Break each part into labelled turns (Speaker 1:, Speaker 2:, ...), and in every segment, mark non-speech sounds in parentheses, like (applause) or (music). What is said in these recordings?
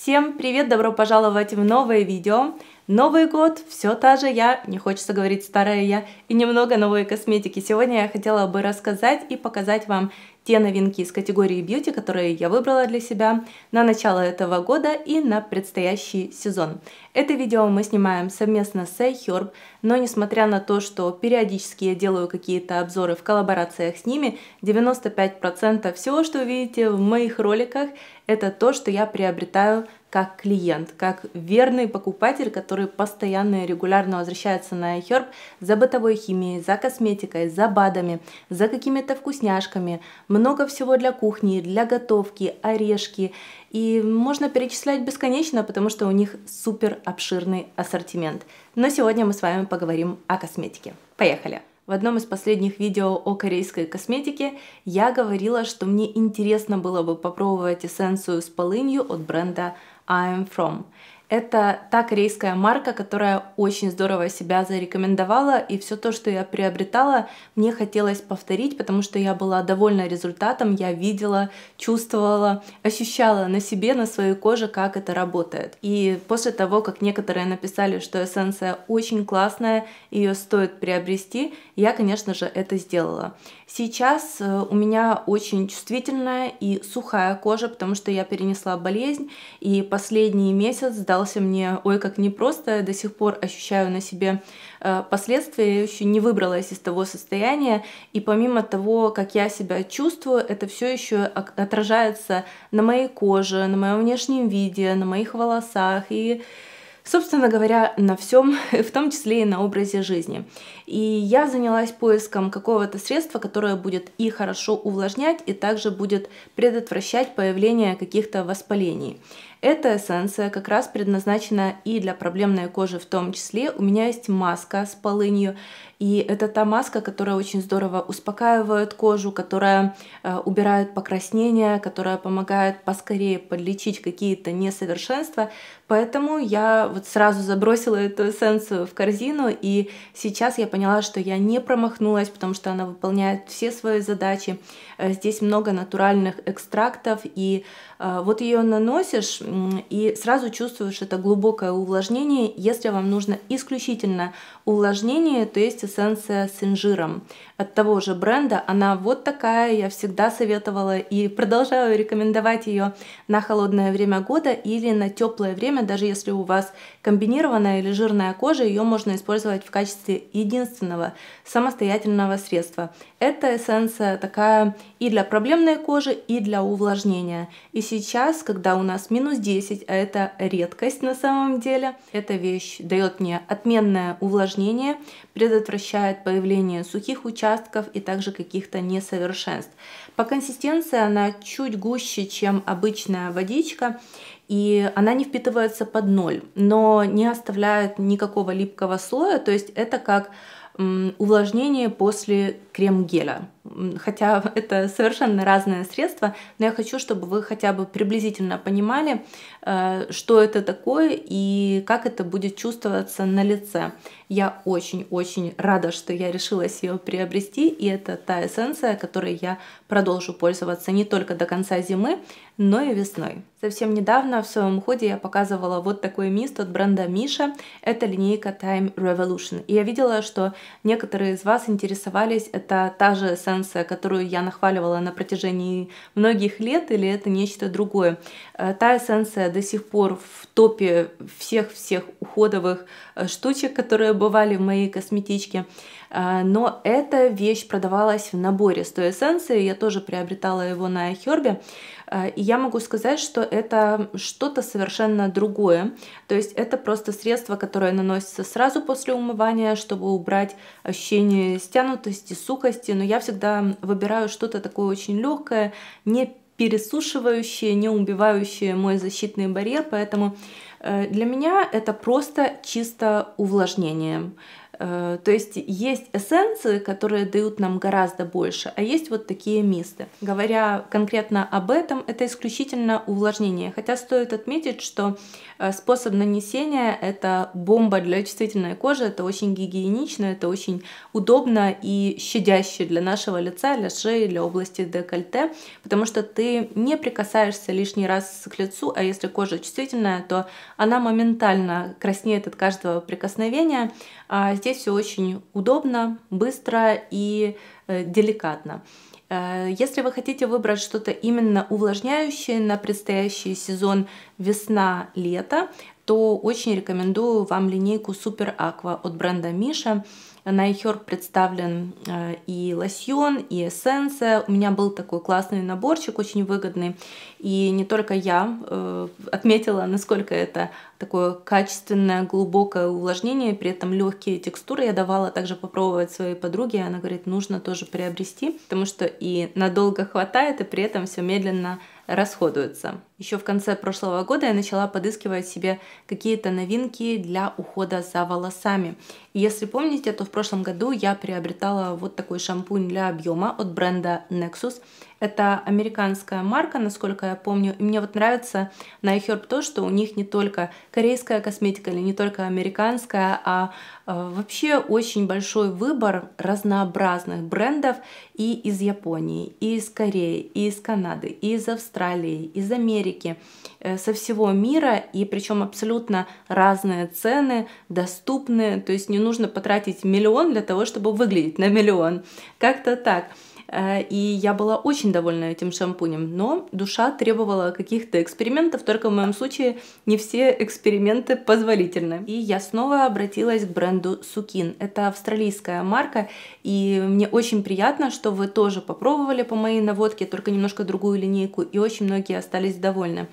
Speaker 1: Всем привет, добро пожаловать в новое видео. Новый год, все та же я, не хочется говорить старая я, и немного новой косметики. Сегодня я хотела бы рассказать и показать вам те новинки из категории бьюти, которые я выбрала для себя на начало этого года и на предстоящий сезон. Это видео мы снимаем совместно с iHerb, но несмотря на то, что периодически я делаю какие-то обзоры в коллаборациях с ними, 95% всего, что вы видите в моих роликах, это то, что я приобретаю как клиент, как верный покупатель, который постоянно и регулярно возвращается на iHerb за бытовой химией, за косметикой, за БАДами, за какими-то вкусняшками, много всего для кухни, для готовки, орешки. И можно перечислять бесконечно, потому что у них супер обширный ассортимент. Но сегодня мы с вами поговорим о косметике. Поехали! В одном из последних видео о корейской косметике я говорила, что мне интересно было бы попробовать эссенцию с полынью от бренда I Am From. Это та корейская марка, которая очень здорово себя зарекомендовала, и все то, что я приобретала, мне хотелось повторить, потому что я была довольна результатом, я видела, чувствовала, ощущала на себе, на своей коже, как это работает. И после того, как некоторые написали, что эссенция очень классная, ее стоит приобрести, я, конечно же, это сделала. Сейчас э, у меня очень чувствительная и сухая кожа, потому что я перенесла болезнь, и последний месяц дал дался мне, ой, как непросто, до сих пор ощущаю на себе э, последствия, я еще не выбралась из того состояния, и помимо того, как я себя чувствую, это все еще отражается на моей коже, на моем внешнем виде, на моих волосах и собственно говоря, на всем, (laughs) в том числе и на образе жизни. И я занялась поиском какого-то средства, которое будет и хорошо увлажнять, и также будет предотвращать появление каких-то воспалений. Эта эссенция как раз предназначена и для проблемной кожи в том числе. У меня есть маска с полынью. И это та маска, которая очень здорово успокаивает кожу, которая э, убирает покраснения, которая помогает поскорее подлечить какие-то несовершенства. Поэтому я вот сразу забросила эту эссенцию в корзину, и сейчас я поняла, что я не промахнулась, потому что она выполняет все свои задачи. Э, здесь много натуральных экстрактов, и э, вот ее наносишь, и сразу чувствуешь это глубокое увлажнение. Если вам нужно исключительно увлажнение, то есть эссенция с инжиром от того же бренда. Она вот такая, я всегда советовала и продолжаю рекомендовать ее на холодное время года или на теплое время, даже если у вас Комбинированная или жирная кожа, ее можно использовать в качестве единственного самостоятельного средства. Эта эссенция такая и для проблемной кожи, и для увлажнения. И сейчас, когда у нас минус 10, а это редкость на самом деле, эта вещь дает мне отменное увлажнение, предотвращает появление сухих участков и также каких-то несовершенств. По консистенции она чуть гуще, чем обычная водичка, и она не впитывается под ноль, но не оставляет никакого липкого слоя, то есть это как увлажнение после крем-геля хотя (laughs) это совершенно разное средство, но я хочу, чтобы вы хотя бы приблизительно понимали, э, что это такое и как это будет чувствоваться на лице. Я очень-очень рада, что я решилась ее приобрести, и это та эссенция, которой я продолжу пользоваться не только до конца зимы, но и весной. Совсем недавно в своем ходе я показывала вот такой мист от бренда Миша. Это линейка Time Revolution. И я видела, что некоторые из вас интересовались, это та же эссенция, конкуренция, которую я нахваливала на протяжении многих лет, или это нечто другое. Э, та эссенция до сих пор в топе всех-всех уходовых э, штучек, которые бывали в моей косметичке. Э, но эта вещь продавалась в наборе с той эссенцией, я тоже приобретала его на Хербе. Э, и я могу сказать, что это что-то совершенно другое. То есть это просто средство, которое наносится сразу после умывания, чтобы убрать ощущение стянутости, сухости. Но я всегда выбираю что-то такое очень легкое, не пересушивающее, не убивающее мой защитный барьер, поэтому э, для меня это просто чисто увлажнение. Э, то есть есть эссенции, которые дают нам гораздо больше, а есть вот такие мисты. Говоря конкретно об этом, это исключительно увлажнение. Хотя стоит отметить, что э, способ нанесения — это бомба для чувствительной кожи, это очень гигиенично, это очень удобно и щадяще для нашего лица, для шеи, для области декольте, потому что ты не прикасаешься лишний раз к лицу, а если кожа чувствительная, то она моментально краснеет от каждого прикосновения, а здесь Здесь все очень удобно, быстро и э, деликатно. Э, если вы хотите выбрать что-то именно увлажняющее на предстоящий сезон весна-лето, то очень рекомендую вам линейку Super Aqua от бренда Миша. На Ихер представлен э, и лосьон, и эссенция. У меня был такой классный наборчик, очень выгодный. И не только я э, отметила, насколько это такое качественное, глубокое увлажнение, при этом легкие текстуры. Я давала также попробовать своей подруге, и она говорит, нужно тоже приобрести, потому что и надолго хватает, и при этом все медленно расходуется. Еще в конце прошлого года я начала подыскивать себе какие-то новинки для ухода за волосами. И если помните, то в прошлом году я приобретала вот такой шампунь для объема от бренда Nexus. Это американская марка, насколько я помню. И мне вот нравится на iHerb то, что у них не только корейская косметика или не только американская, а э, вообще очень большой выбор разнообразных брендов и из Японии, и из Кореи, и из Канады, и из Австралии, и из Америки Америки, э, со всего мира, и причем абсолютно разные цены, доступные, то есть не нужно потратить миллион для того, чтобы выглядеть на миллион. Как-то так. Э, и я была очень довольна этим шампунем, но душа требовала каких-то экспериментов, только в моем случае не все эксперименты позволительны. И я снова обратилась к бренду Sukin. Это австралийская марка, и мне очень приятно, что вы тоже попробовали по моей наводке, только немножко другую линейку, и очень многие остались довольны.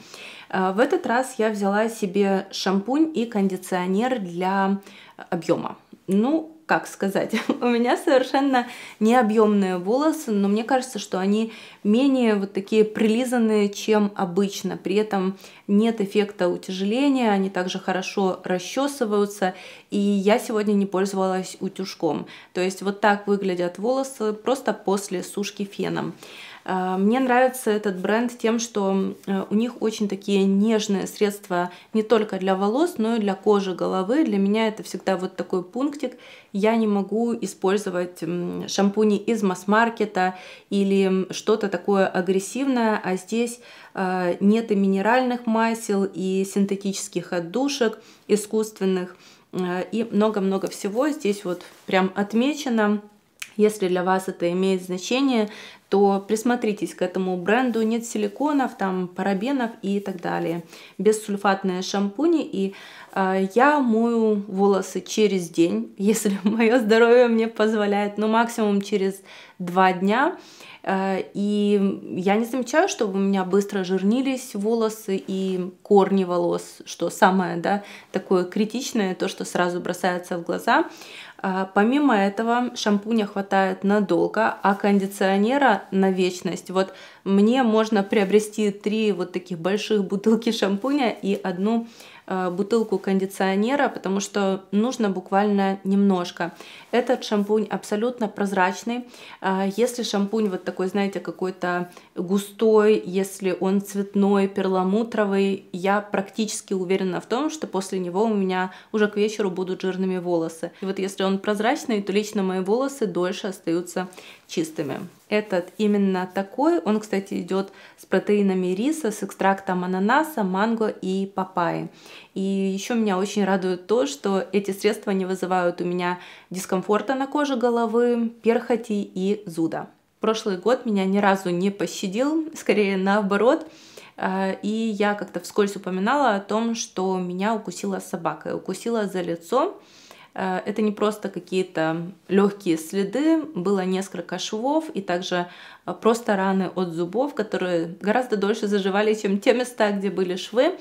Speaker 1: Э, в этот раз я взяла себе шампунь и кондиционер для объема. Ну, как сказать, (laughs) у меня совершенно необъемные волосы, но мне кажется, что они менее вот такие прилизанные, чем обычно. При этом нет эффекта утяжеления, они также хорошо расчесываются, и я сегодня не пользовалась утюжком. То есть вот так выглядят волосы просто после сушки феном. Э, мне нравится этот бренд тем, что э, у них очень такие нежные средства не только для волос, но и для кожи головы. Для меня это всегда вот такой пунктик. Я не могу использовать шампуни из масс-маркета или что-то такое агрессивное, а здесь э, нет и минеральных масел, и синтетических отдушек искусственных, и много-много всего здесь вот прям отмечено. Если для вас это имеет значение, то присмотритесь к этому бренду. Нет силиконов, там парабенов и так далее. Бессульфатные шампуни. И э, я мою волосы через день, (laughs) если мое здоровье мне позволяет, но ну, максимум через два дня. Э, и я не замечаю, что у меня быстро жирнились волосы и корни волос, что самое, да, такое критичное, то, что сразу бросается в глаза. А, помимо этого, шампуня хватает надолго, а кондиционера на вечность. Вот мне можно приобрести три вот таких больших бутылки шампуня и одну Э, бутылку кондиционера, потому что нужно буквально немножко. Этот шампунь абсолютно прозрачный. Э, если шампунь вот такой, знаете, какой-то густой, если он цветной, перламутровый, я практически уверена в том, что после него у меня уже к вечеру будут жирными волосы. И вот если он прозрачный, то лично мои волосы дольше остаются чистыми. Этот именно такой, он, кстати, идет с протеинами риса, с экстрактом ананаса, манго и папайи. И еще меня очень радует то, что эти средства не вызывают у меня дискомфорта на коже головы, перхоти и зуда. Прошлый год меня ни разу не пощадил, (laughs) скорее наоборот. А, и я как-то вскользь упоминала о том, что меня укусила собака. Укусила за лицо, Э, это не просто какие-то легкие следы, было несколько швов и также э, просто раны от зубов, которые гораздо дольше заживали, чем те места, где были швы.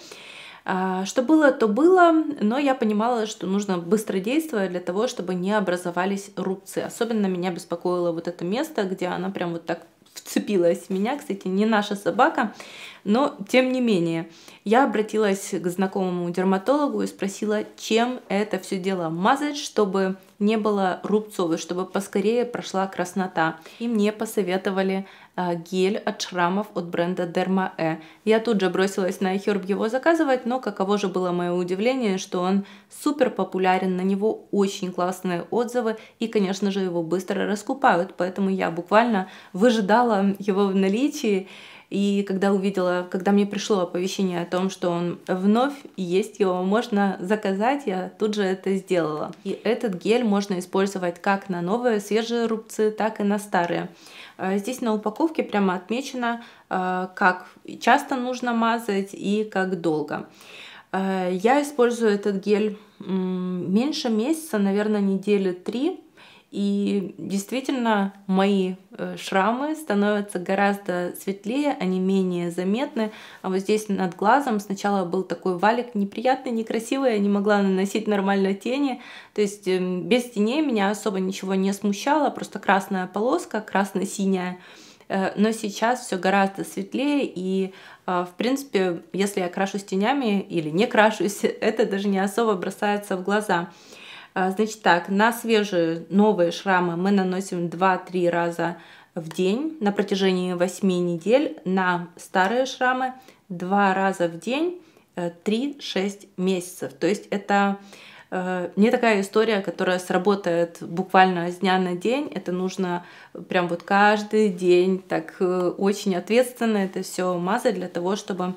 Speaker 1: Э, что было, то было, но я понимала, что нужно быстро действовать для того, чтобы не образовались рубцы. Особенно меня беспокоило вот это место, где она прям вот так вцепилась в меня. Кстати, не наша собака, но тем не менее. Я обратилась к знакомому дерматологу и спросила, чем это все дело мазать, чтобы не было рубцовой, чтобы поскорее прошла краснота. И мне посоветовали э, гель от шрамов от бренда Dermae. Я тут же бросилась на iHerb его заказывать, но каково же было мое удивление, что он супер популярен, на него очень классные отзывы и, конечно же, его быстро раскупают, поэтому я буквально выжидала его в наличии и когда увидела, когда мне пришло оповещение о том, что он вновь есть, его можно заказать, я тут же это сделала. И этот гель можно использовать как на новые свежие рубцы, так и на старые. А, здесь на упаковке прямо отмечено, а, как часто нужно мазать и как долго. А, я использую этот гель меньше месяца, наверное, недели три. И действительно, мои э, шрамы становятся гораздо светлее, они менее заметны. А вот здесь над глазом сначала был такой валик неприятный, некрасивый, я не могла наносить нормально тени. То есть эм, без теней меня особо ничего не смущало, просто красная полоска, красно-синяя э, но сейчас все гораздо светлее, и, э, в принципе, если я крашусь тенями или не крашусь, (laughs) это даже не особо бросается в глаза. А, значит так, на свежие новые шрамы мы наносим 2-3 раза в день на протяжении 8 недель, на старые шрамы 2 раза в день 3-6 э, месяцев. То есть это э, не такая история, которая сработает буквально с дня на день. Это нужно прям вот каждый день так э, очень ответственно это все мазать для того, чтобы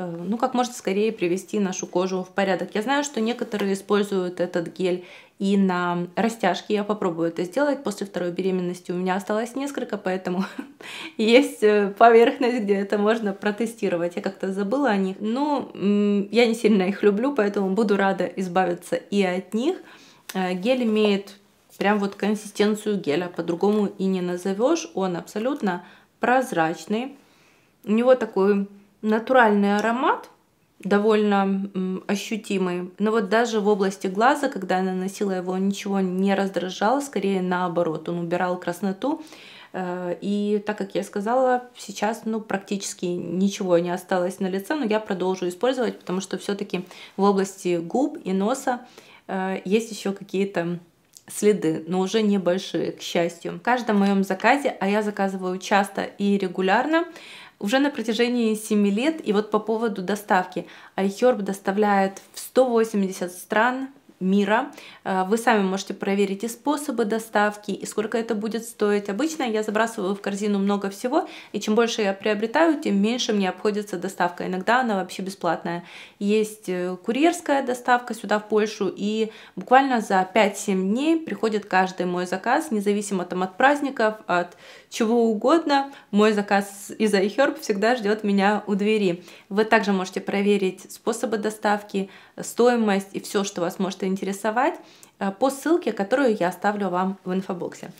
Speaker 1: Э, ну, как можно скорее привести нашу кожу в порядок. Я знаю, что некоторые используют этот гель и на растяжке. Я попробую это сделать после второй беременности. У меня осталось несколько, поэтому (laughs) есть э, поверхность, где это можно протестировать. Я как-то забыла о них. Но ну, я не сильно их люблю, поэтому буду рада избавиться и от них. Э, гель имеет прям вот консистенцию геля, по-другому и не назовешь. Он абсолютно прозрачный. У него такой натуральный аромат, довольно ощутимый. Но вот даже в области глаза, когда я наносила его, ничего не раздражало, скорее наоборот, он убирал красноту. Э, и так как я сказала, сейчас ну, практически ничего не осталось на лице, но я продолжу использовать, потому что все-таки в области губ и носа э, есть еще какие-то следы, но уже небольшие, к счастью. В каждом моем заказе, а я заказываю часто и регулярно, уже на протяжении 7 лет. И вот по поводу доставки. iHerb доставляет в 180 стран мира. Э, вы сами можете проверить и способы доставки, и сколько это будет стоить. Обычно я забрасываю в корзину много всего, и чем больше я приобретаю, тем меньше мне обходится доставка. Иногда она вообще бесплатная. Есть э, курьерская доставка сюда, в Польшу, и буквально за 5-7 дней приходит каждый мой заказ, независимо там от праздников, от чего угодно. Мой заказ из iHerb всегда ждет меня у двери. Вы также можете проверить способы доставки, э, стоимость и все, что вас может заинтересовать э, по ссылке, которую я оставлю вам в инфобоксе.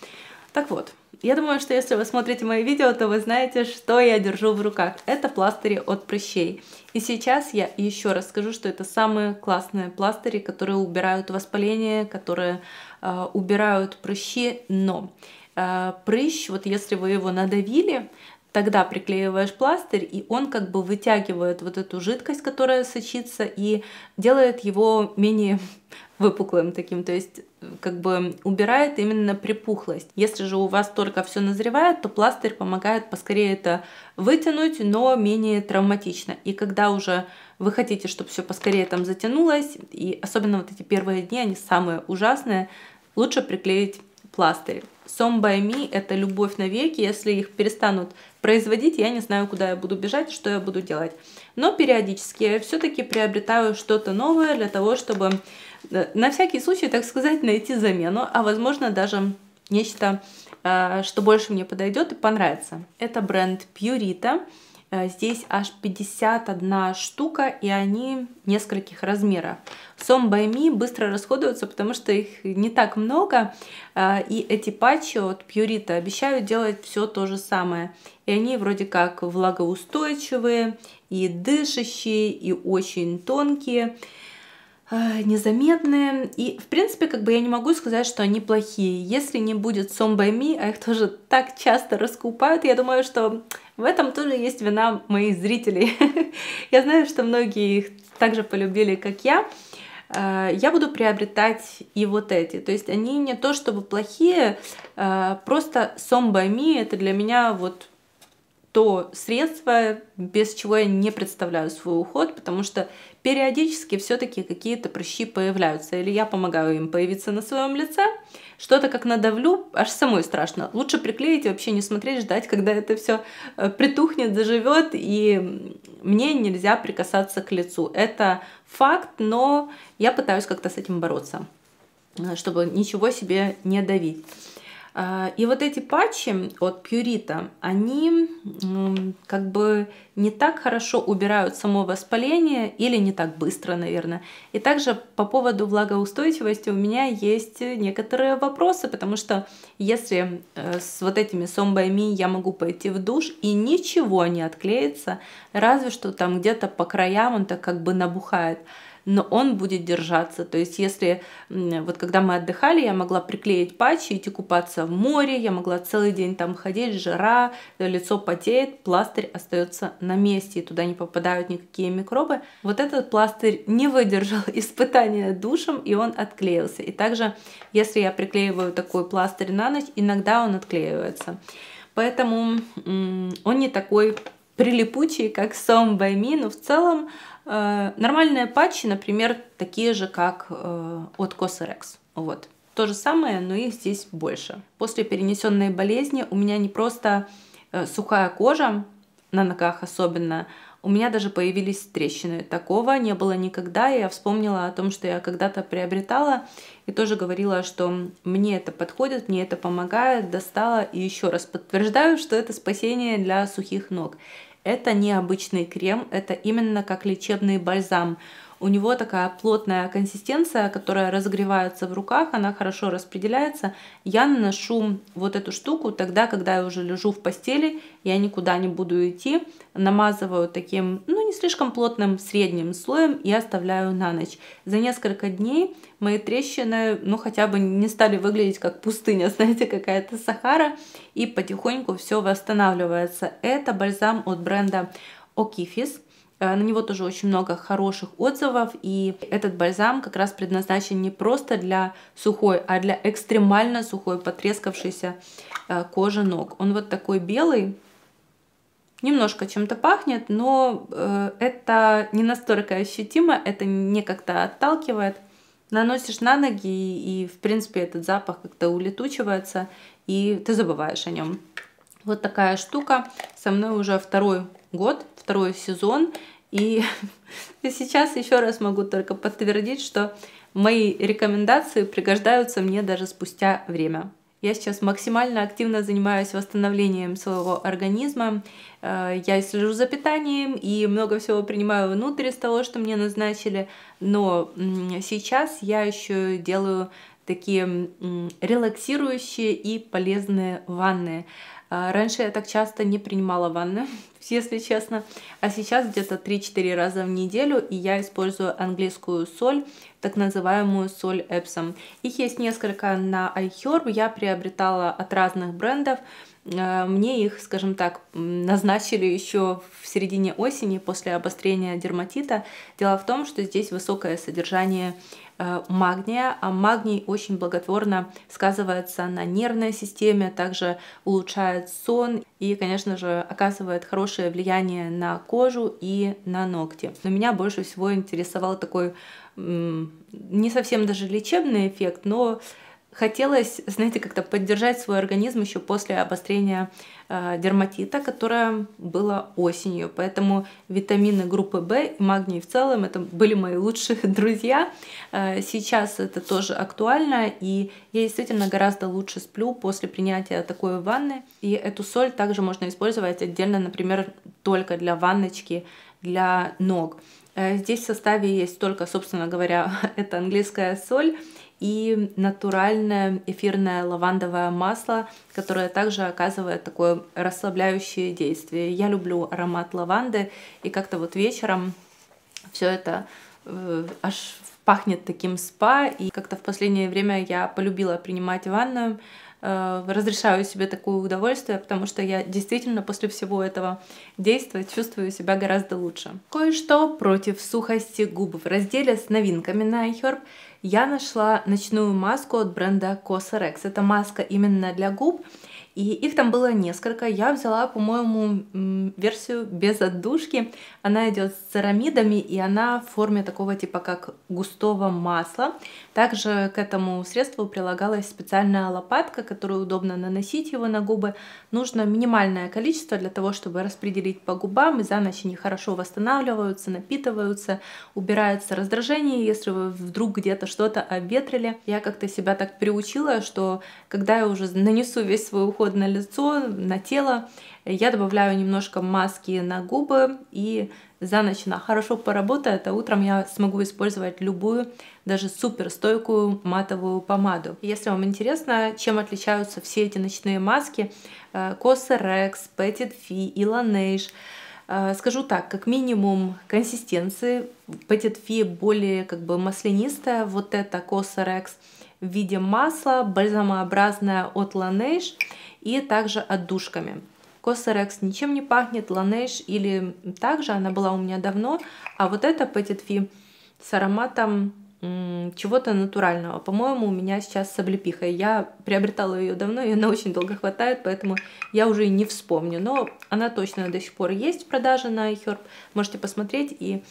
Speaker 1: Так вот, я думаю, что если вы смотрите мои видео, то вы знаете, что я держу в руках. Это пластыри от прыщей. И сейчас я еще раз скажу, что это самые классные пластыри, которые убирают воспаление, которые э, убирают прыщи, но э, прыщ, вот если вы его надавили, Тогда приклеиваешь пластырь, и он как бы вытягивает вот эту жидкость, которая сочится, и делает его менее (laughs) выпуклым таким, то есть как бы убирает именно припухлость. Если же у вас только все назревает, то пластырь помогает поскорее это вытянуть, но менее травматично. И когда уже вы хотите, чтобы все поскорее там затянулось, и особенно вот эти первые дни, они самые ужасные, лучше приклеить пластырь. Some by me – это любовь навеки. Если их перестанут производить, я не знаю, куда я буду бежать, что я буду делать. Но периодически я все-таки приобретаю что-то новое для того, чтобы э, на всякий случай, так сказать, найти замену, а возможно даже нечто, а, что больше мне подойдет и понравится. Это бренд Purita. Э, здесь аж 51 штука, и они нескольких размеров. Сом Байми быстро расходуются, потому что их не так много. Э, и эти патчи от Пьюрита обещают делать все то же самое. И они вроде как влагоустойчивые, и дышащие, и очень тонкие. А, незаметные. И, в принципе, как бы я не могу сказать, что они плохие. Если не будет Some By Me, а их тоже так часто раскупают, я думаю, что в этом тоже есть вина моих зрителей. (laughs) я знаю, что многие их также полюбили, как я. А, я буду приобретать и вот эти. То есть они не то чтобы плохие, а, просто Some By Me это для меня вот то средство, без чего я не представляю свой уход, потому что периодически все-таки какие-то прыщи появляются, или я помогаю им появиться на своем лице, что-то как надавлю, аж самой страшно. Лучше приклеить и вообще не смотреть, ждать, когда это все э, притухнет, заживет, и мне нельзя прикасаться к лицу. Это факт, но я пытаюсь как-то с этим бороться, э, чтобы ничего себе не давить. Э, и вот эти патчи от Purita, они как бы не так хорошо убирают само воспаление или не так быстро, наверное. И также по поводу влагоустойчивости у меня есть некоторые вопросы, потому что если э, с вот этими сомбами я могу пойти в душ и ничего не отклеится, разве что там где-то по краям он так как бы набухает, но он будет держаться. То есть если, вот когда мы отдыхали, я могла приклеить патчи, идти купаться в море, я могла целый день там ходить, жара, э, лицо потеет, пластырь остается на месте, и туда не попадают никакие микробы. Вот этот пластырь не выдержал (laughs) испытания душем, и он отклеился. И также, если я приклеиваю такой пластырь на ночь, иногда он отклеивается. Поэтому он не такой прилипучий, как Сом Байми, но в целом Э, нормальные патчи, например, такие же, как э, от Cosrx. Вот. То же самое, но их здесь больше. После перенесенной болезни у меня не просто э, сухая кожа, на ногах особенно, у меня даже появились трещины. Такого не было никогда. Я вспомнила о том, что я когда-то приобретала и тоже говорила, что мне это подходит, мне это помогает, достала и еще раз подтверждаю, что это спасение для сухих ног. Это не обычный крем, это именно как лечебный бальзам у него такая плотная консистенция, которая разогревается в руках, она хорошо распределяется. Я наношу вот эту штуку тогда, когда я уже лежу в постели, я никуда не буду идти, намазываю таким, ну не слишком плотным средним слоем и оставляю на ночь. За несколько дней мои трещины, ну хотя бы не стали выглядеть как пустыня, (laughs) знаете, какая-то Сахара, и потихоньку все восстанавливается. Это бальзам от бренда Окифис. Э, на него тоже очень много хороших отзывов, и этот бальзам как раз предназначен не просто для сухой, а для экстремально сухой, потрескавшейся э, кожи ног. Он вот такой белый, немножко чем-то пахнет, но э, это не настолько ощутимо, это не как-то отталкивает. Наносишь на ноги, и, и в принципе этот запах как-то улетучивается, и ты забываешь о нем. Вот такая штука. Со мной уже второй год, второй сезон. И (laughs) сейчас еще раз могу только подтвердить, что мои рекомендации пригождаются мне даже спустя время. Я сейчас максимально активно занимаюсь восстановлением своего организма. Э, я слежу за питанием и много всего принимаю внутрь из того, что мне назначили. Но сейчас я еще делаю такие релаксирующие и полезные ванны. А, раньше я так часто не принимала ванны, (laughs) если честно. А сейчас где-то 3-4 раза в неделю, и я использую английскую соль, так называемую соль Эпсом. Их есть несколько на iHerb, я приобретала от разных брендов. Э, мне их, скажем так, назначили еще в середине осени после обострения дерматита. Дело в том, что здесь высокое содержание э, магния, а магний очень благотворно сказывается на нервной системе, также улучшает сон и, конечно же, оказывает хорошее влияние на кожу и на ногти. Но меня больше всего интересовал такой не совсем даже лечебный эффект, но хотелось, знаете, как-то поддержать свой организм еще после обострения э, дерматита, которое было осенью. Поэтому витамины группы В и магний в целом это были мои лучшие (laughs) друзья. Э, сейчас это тоже актуально, и я действительно гораздо лучше сплю после принятия такой ванны. И эту соль также можно использовать отдельно, например, только для ванночки для ног. Э, здесь в составе есть только, собственно говоря, (laughs) это английская соль и натуральное эфирное лавандовое масло, которое также оказывает такое расслабляющее действие. Я люблю аромат лаванды, и как-то вот вечером все это э, аж пахнет таким спа, и как-то в последнее время я полюбила принимать ванную, Э, разрешаю себе такое удовольствие, потому что я действительно после всего этого действия чувствую себя гораздо лучше. Кое-что против сухости губ в разделе с новинками на iHerb я нашла ночную маску от бренда Cosrx. Это маска именно для губ, и их там было несколько. Я взяла, по-моему, версию без отдушки. Она идет с церамидами, и она в форме такого типа как густого масла. Также к этому средству прилагалась специальная лопатка, которую удобно наносить его на губы. Нужно минимальное количество для того, чтобы распределить по губам, и за ночь они хорошо восстанавливаются, напитываются, убираются раздражение, если вы вдруг где-то что-то обветрили. Я как-то себя так приучила, что когда я уже нанесу весь свой уход, уход на лицо, на тело. Я добавляю немножко маски на губы и за ночь она хорошо поработает, а утром я смогу использовать любую, даже суперстойкую матовую помаду. Если вам интересно, чем отличаются все эти ночные маски, Cosrx, Petit Fi и Скажу так, как минимум консистенции. Petit Fi более как бы маслянистая, вот это Cosrx в виде масла, бальзамообразное от Laneige и также отдушками. Косарекс ничем не пахнет, Laneige или также, она была у меня давно, а вот эта Petit Fee с ароматом чего-то натурального. По-моему, у меня сейчас с облепихой. Я приобретала ее давно, ее на очень долго хватает, поэтому я уже и не вспомню. Но она точно до сих пор есть в продаже на iHerb. Можете посмотреть. И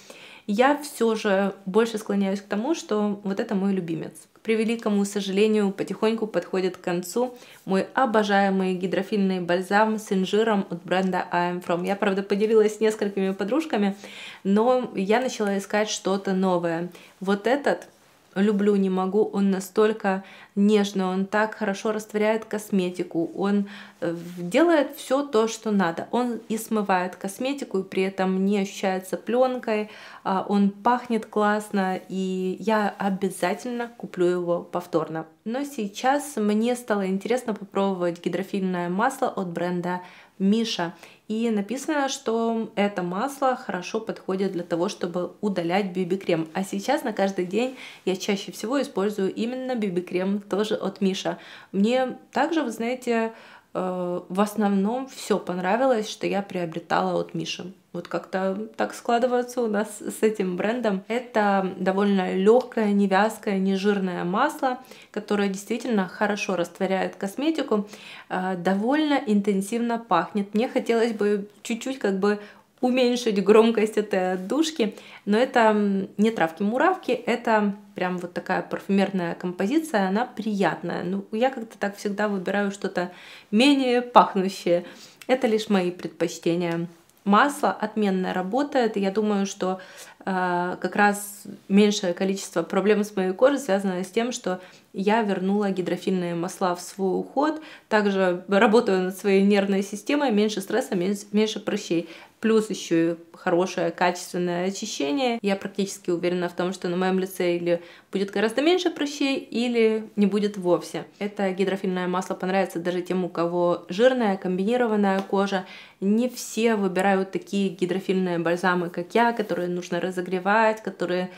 Speaker 1: я все же больше склоняюсь к тому, что вот это мой любимец. При превеликому сожалению, потихоньку подходит к концу мой обожаемый гидрофильный бальзам с инжиром от бренда I'm From. Я, правда, поделилась с несколькими подружками, но я начала искать что-то новое. Вот этот люблю, не могу, он настолько нежный, он так хорошо растворяет косметику, он э, делает все то, что надо. Он и смывает косметику, и при этом не ощущается пленкой, а он пахнет классно, и я обязательно куплю его повторно. Но сейчас мне стало интересно попробовать гидрофильное масло от бренда Миша. И написано, что это масло хорошо подходит для того, чтобы удалять BB-крем. А сейчас на каждый день я чаще всего использую именно BB-крем, тоже от Миша. Мне также, вы знаете, Э, в основном все понравилось, что я приобретала от Миши. Вот как-то так складывается у нас с этим брендом. Это довольно легкое, невязкое, нежирное масло, которое действительно хорошо растворяет косметику, э, довольно интенсивно пахнет. Мне хотелось бы чуть-чуть как бы уменьшить громкость этой отдушки. Но это не травки-муравки, это прям вот такая парфюмерная композиция, она приятная. Ну, я как-то так всегда выбираю что-то менее пахнущее. Это лишь мои предпочтения. Масло отменно работает, и я думаю, что э, как раз меньшее количество проблем с моей кожей связано с тем, что я вернула гидрофильные масла в свой уход, также работаю над своей нервной системой, меньше стресса, меньше, меньше прыщей плюс еще и хорошее качественное очищение. Я практически уверена в том, что на моем лице или будет гораздо меньше прыщей, или не будет вовсе. Это гидрофильное масло понравится даже тем, у кого жирная, комбинированная кожа. Не все выбирают такие гидрофильные бальзамы, как я, которые нужно разогревать, которые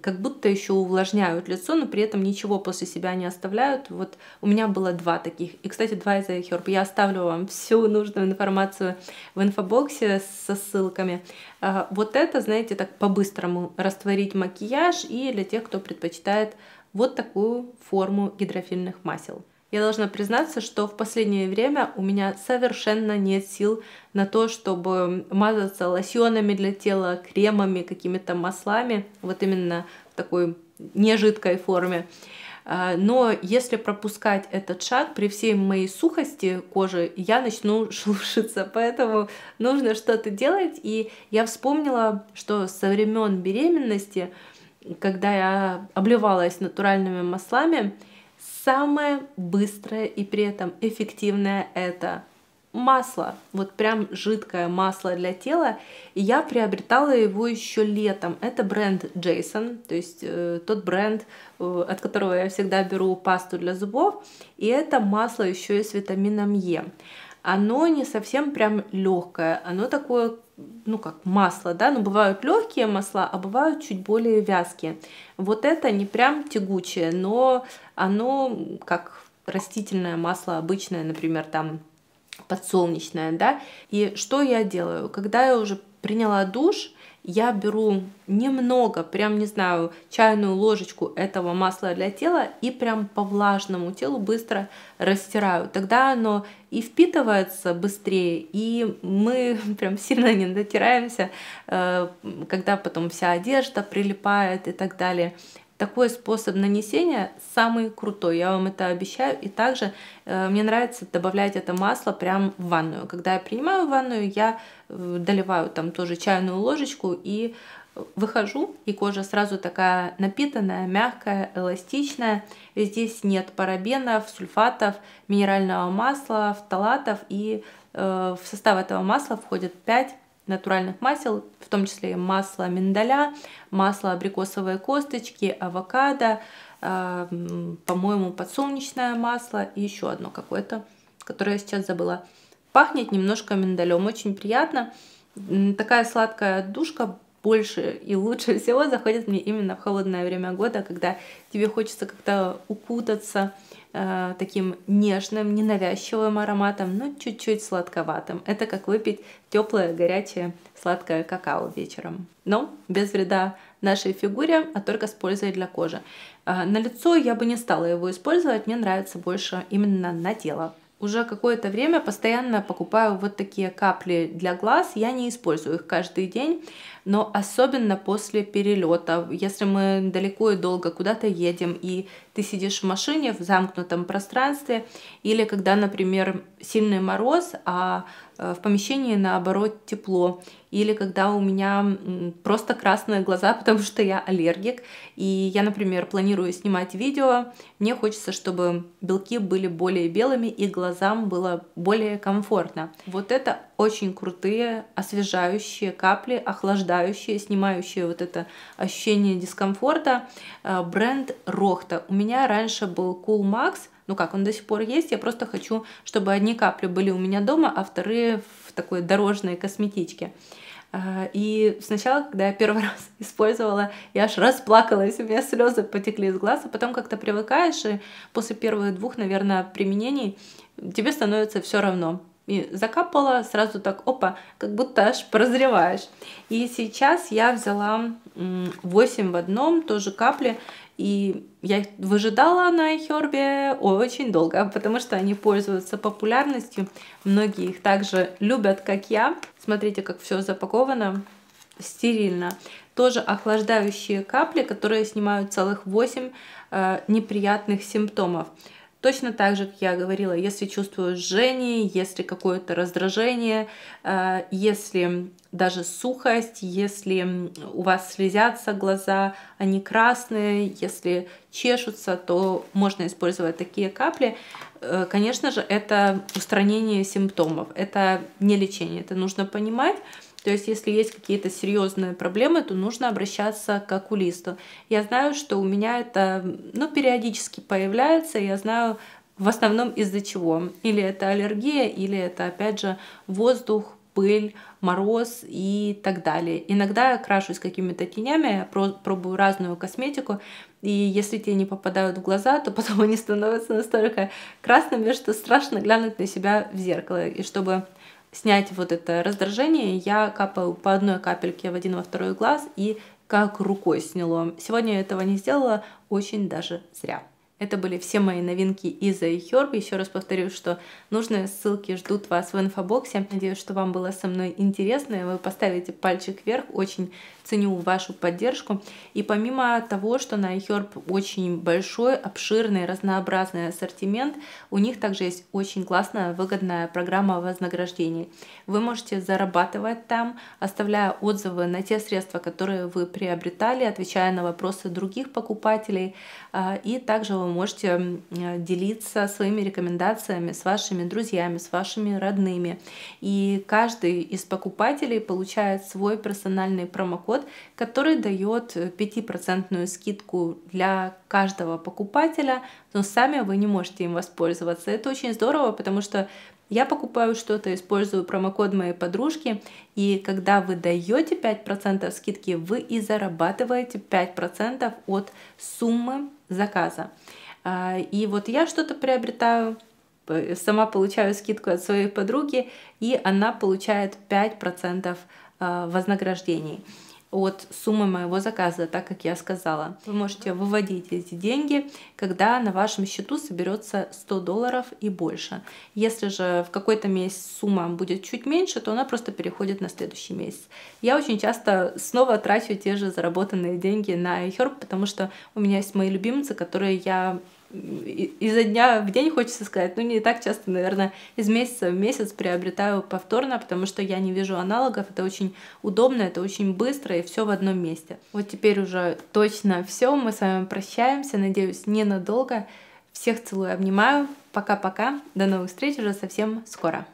Speaker 1: как будто еще увлажняют лицо, но при этом ничего после себя не оставляют. Вот у меня было два таких. И, кстати, два из Herb. Я оставлю вам всю нужную информацию в инфобоксе с со ссылками. А, вот это, знаете, так по-быстрому растворить макияж и для тех, кто предпочитает вот такую форму гидрофильных масел. Я должна признаться, что в последнее время у меня совершенно нет сил на то, чтобы мазаться лосьонами для тела, кремами, какими-то маслами, вот именно в такой нежидкой форме. форме. А, но если пропускать этот шаг, при всей моей сухости кожи я начну шелушиться, (laughs) поэтому нужно что-то делать. И я вспомнила, что со времен беременности, когда я обливалась натуральными маслами, самое быстрое и при этом эффективное это масло, вот прям жидкое масло для тела, и я приобретала его еще летом. Это бренд Джейсон, то есть э, тот бренд, э, от которого я всегда беру пасту для зубов, и это масло еще и с витамином Е. Оно не совсем прям легкое, оно такое, ну как масло, да, но ну бывают легкие масла, а бывают чуть более вязкие. Вот это не прям тягучее, но оно как растительное масло обычное, например, там подсолнечная, да. И что я делаю? Когда я уже приняла душ, я беру немного, прям, не знаю, чайную ложечку этого масла для тела и прям по влажному телу быстро растираю. Тогда оно и впитывается быстрее, и мы (laughs) прям сильно не натираемся, э, когда потом вся одежда прилипает и так далее такой способ нанесения самый крутой, я вам это обещаю. И также э, мне нравится добавлять это масло прямо в ванную. Когда я принимаю ванную, я э, доливаю там тоже чайную ложечку и э, выхожу, и кожа сразу такая напитанная, мягкая, эластичная. Здесь нет парабенов, сульфатов, минерального масла, фталатов, и э, в состав этого масла входят 5 натуральных масел, в том числе масло миндаля, масло абрикосовой косточки, авокадо, э, по-моему, подсолнечное масло и еще одно какое-то, которое я сейчас забыла. Пахнет немножко миндалем, очень приятно. Такая сладкая душка больше и лучше (laughs) всего заходит мне именно в холодное время года, когда тебе хочется как-то укутаться, э, таким нежным, ненавязчивым ароматом, но чуть-чуть сладковатым. Это как выпить теплое, горячее, сладкое какао вечером. Но без вреда нашей фигуре, а только с пользой для кожи. Э, на лицо я бы не стала его использовать, мне нравится больше именно на тело уже какое-то время постоянно покупаю вот такие капли для глаз. Я не использую их каждый день но особенно после перелета, если мы далеко и долго куда-то едем, и ты сидишь в машине в замкнутом пространстве, или когда, например, сильный мороз, а э, в помещении наоборот тепло, или когда у меня просто красные глаза, (laughs) потому что я аллергик, и я, например, планирую снимать видео, мне хочется, чтобы белки были более белыми и глазам было более комфортно. Вот это очень крутые, освежающие капли, охлаждающие, снимающие вот это ощущение дискомфорта. Э, бренд Рохта. У меня раньше был Cool Max, ну как, он до сих пор есть, я просто хочу, чтобы одни капли были у меня дома, а вторые в такой дорожной косметичке. Э, и сначала, когда я первый (laughs) раз использовала, я аж расплакалась, у меня слезы потекли из глаз, а потом как-то привыкаешь, и после первых двух, наверное, применений тебе становится все равно и закапала, сразу так, опа, как будто аж прозреваешь. И сейчас я взяла 8 в одном, тоже капли, и я их выжидала на Хербе очень долго, потому что они пользуются популярностью. Многие их также любят, как я. Смотрите, как все запаковано стерильно. Тоже охлаждающие капли, которые снимают целых 8 э, неприятных симптомов. Точно так же, как я говорила, если чувствую жжение, если какое-то раздражение, э, если даже сухость, если у вас слезятся глаза, они красные, если чешутся, то можно использовать такие капли. Э, конечно же, это устранение симптомов, это не лечение, это нужно понимать. То есть, если есть какие-то серьезные проблемы, то нужно обращаться к окулисту. Я знаю, что у меня это ну, периодически появляется, я знаю в основном из-за чего. Или это аллергия, или это, опять же, воздух, пыль, мороз и так далее. Иногда я крашусь какими-то тенями, пробую разную косметику, и если тени попадают в глаза, то потом (laughs) они становятся настолько красными, что страшно глянуть на себя в зеркало. И чтобы снять вот это раздражение, я капаю по одной капельке в один во второй глаз и как рукой сняло. Сегодня я этого не сделала, очень даже зря. Это были все мои новинки из iHerb. Еще раз повторю, что нужные ссылки ждут вас в инфобоксе. Надеюсь, что вам было со мной интересно. Вы поставите пальчик вверх. Очень Ценю вашу поддержку. И помимо того, что на iHerb очень большой, обширный, разнообразный ассортимент, у них также есть очень классная, выгодная программа вознаграждений. Вы можете зарабатывать там, оставляя отзывы на те средства, которые вы приобретали, отвечая на вопросы других покупателей. А, и также вы можете делиться своими рекомендациями с вашими друзьями, с вашими родными. И каждый из покупателей получает свой персональный промокод год, который дает 5% э, скидку для каждого покупателя, но сами вы не можете им воспользоваться. Это очень здорово, потому что я покупаю что-то, использую промокод моей подружки, и когда вы даете 5% скидки, вы и зарабатываете 5% от суммы заказа. А, и вот я что-то приобретаю, сама получаю скидку от своей подруги, и она получает 5% а, вознаграждений от суммы моего заказа, так как я сказала. Вы можете выводить эти деньги, когда на вашем счету соберется 100 долларов и больше. Если же в какой-то месяц сумма будет чуть меньше, то она просто переходит на следующий месяц. Я очень часто снова трачу те же заработанные деньги на iHerb, потому что у меня есть мои любимцы, которые я изо дня в день, хочется сказать, ну не так часто, наверное, из месяца в месяц приобретаю повторно, потому что я не вижу аналогов, это очень удобно, это очень быстро и все в одном месте. Вот теперь уже точно все, мы с вами прощаемся, надеюсь, ненадолго. Всех целую, обнимаю, пока-пока, до новых встреч уже совсем скоро.